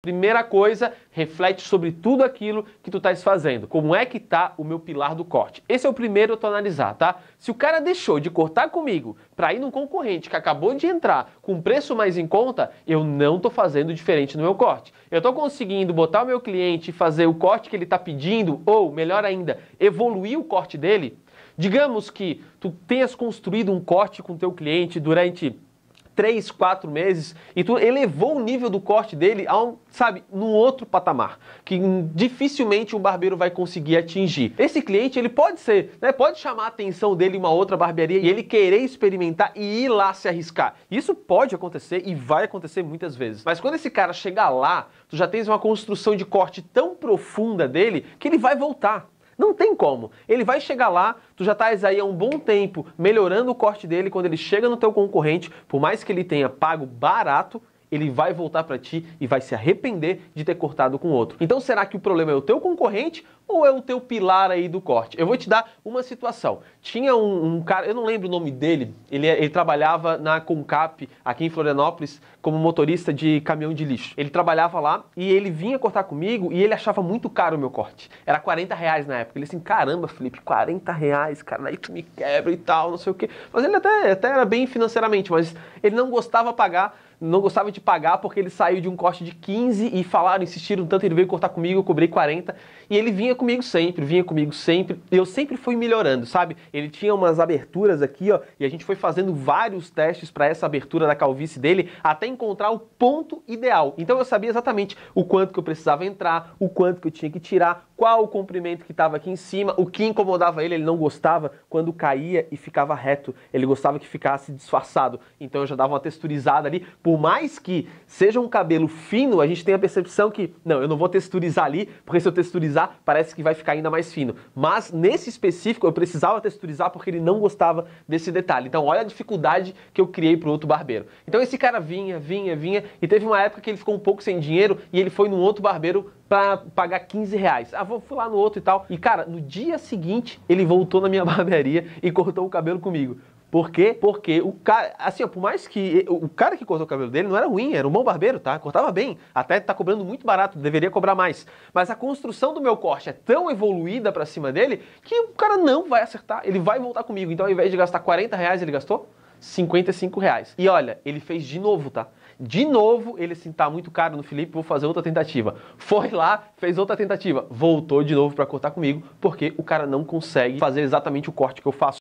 Primeira coisa, reflete sobre tudo aquilo que tu estás fazendo. Como é que tá o meu pilar do corte? Esse é o primeiro que eu tô analisar, tá? Se o cara deixou de cortar comigo para ir num concorrente que acabou de entrar com preço mais em conta, eu não tô fazendo diferente no meu corte. Eu tô conseguindo botar o meu cliente e fazer o corte que ele tá pedindo ou, melhor ainda, evoluir o corte dele? Digamos que tu tenhas construído um corte com teu cliente durante três, quatro meses, e tu elevou o nível do corte dele a um, sabe, num outro patamar, que dificilmente um barbeiro vai conseguir atingir. Esse cliente, ele pode ser, né, pode chamar a atenção dele uma outra barbearia e ele querer experimentar e ir lá se arriscar. Isso pode acontecer e vai acontecer muitas vezes. Mas quando esse cara chegar lá, tu já tens uma construção de corte tão profunda dele que ele vai voltar. Não tem como. Ele vai chegar lá, tu já estás aí há um bom tempo melhorando o corte dele, quando ele chega no teu concorrente, por mais que ele tenha pago barato, ele vai voltar para ti e vai se arrepender de ter cortado com outro. Então será que o problema é o teu concorrente ou é o teu pilar aí do corte? Eu vou te dar uma situação. Tinha um, um cara, eu não lembro o nome dele, ele, é, ele trabalhava na Concap aqui em Florianópolis como motorista de caminhão de lixo. Ele trabalhava lá e ele vinha cortar comigo e ele achava muito caro o meu corte. Era 40 reais na época. Ele assim, caramba, Felipe, 40 reais, cara, aí tu me quebra e tal, não sei o quê. Mas ele até, até era bem financeiramente, mas ele não gostava pagar não gostava de pagar porque ele saiu de um corte de 15 e falaram, insistiram tanto, ele veio cortar comigo, eu cobrei 40. E ele vinha comigo sempre, vinha comigo sempre. E eu sempre fui melhorando, sabe? Ele tinha umas aberturas aqui, ó, e a gente foi fazendo vários testes para essa abertura da calvície dele até encontrar o ponto ideal. Então eu sabia exatamente o quanto que eu precisava entrar, o quanto que eu tinha que tirar, qual o comprimento que estava aqui em cima, o que incomodava ele, ele não gostava quando caía e ficava reto, ele gostava que ficasse disfarçado, então eu já dava uma texturizada ali, por mais que seja um cabelo fino, a gente tem a percepção que, não, eu não vou texturizar ali, porque se eu texturizar, parece que vai ficar ainda mais fino, mas nesse específico eu precisava texturizar porque ele não gostava desse detalhe, então olha a dificuldade que eu criei para o outro barbeiro. Então esse cara vinha, vinha, vinha, e teve uma época que ele ficou um pouco sem dinheiro e ele foi num outro barbeiro para pagar 15 reais. Ah, vou fui lá no outro e tal. E cara, no dia seguinte, ele voltou na minha barbearia e cortou o cabelo comigo. Por quê? Porque o cara, assim, ó, por mais que o cara que cortou o cabelo dele não era ruim, era um bom barbeiro, tá? Cortava bem, até tá cobrando muito barato, deveria cobrar mais. Mas a construção do meu corte é tão evoluída para cima dele que o cara não vai acertar, ele vai voltar comigo. Então, ao invés de gastar 40 reais, ele gastou 55 reais. E olha, ele fez de novo, tá? De novo, ele assim, tá muito caro no Felipe, vou fazer outra tentativa. Foi lá, fez outra tentativa, voltou de novo para cortar comigo, porque o cara não consegue fazer exatamente o corte que eu faço.